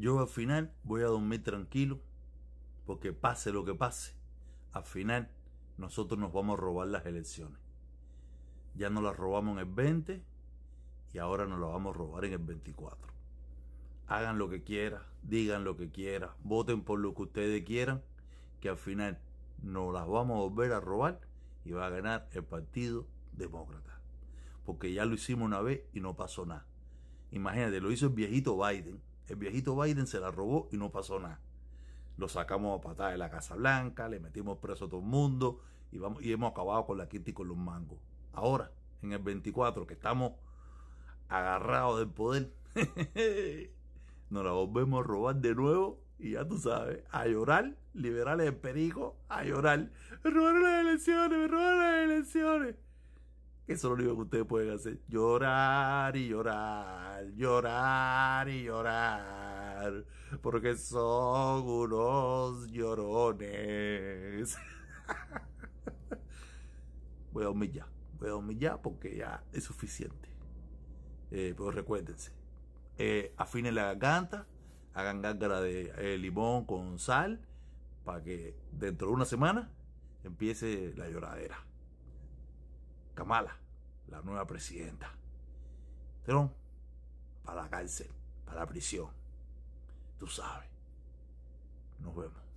Yo al final voy a dormir tranquilo, porque pase lo que pase, al final nosotros nos vamos a robar las elecciones. Ya nos las robamos en el 20 y ahora nos las vamos a robar en el 24. Hagan lo que quieran, digan lo que quieran, voten por lo que ustedes quieran, que al final nos las vamos a volver a robar y va a ganar el Partido Demócrata. Porque ya lo hicimos una vez y no pasó nada. Imagínate, lo hizo el viejito Biden el viejito Biden se la robó y no pasó nada. Lo sacamos a patada de la Casa Blanca, le metimos preso a todo el mundo y, vamos, hemos acabado con la quinta y con los mangos. Ahora, en el 24, que estamos agarrados del poder, nos la volvemos a robar de nuevo y ya tú sabes, a llorar, liberales de perico, a llorar. Me robaron las elecciones, me robaron las elecciones. Eso es lo único que ustedes pueden hacer. Llorar y llorar, llorar y llorar. Porque son unos llorones. voy a humillar, voy a humillar porque ya es suficiente. Eh, pero recuérdense, eh, afinen la garganta, hagan gárgara de eh, limón con sal para que dentro de una semana empiece la lloradera mala, la nueva presidenta. pero para la cárcel, para la prisión. Tú sabes. Nos vemos.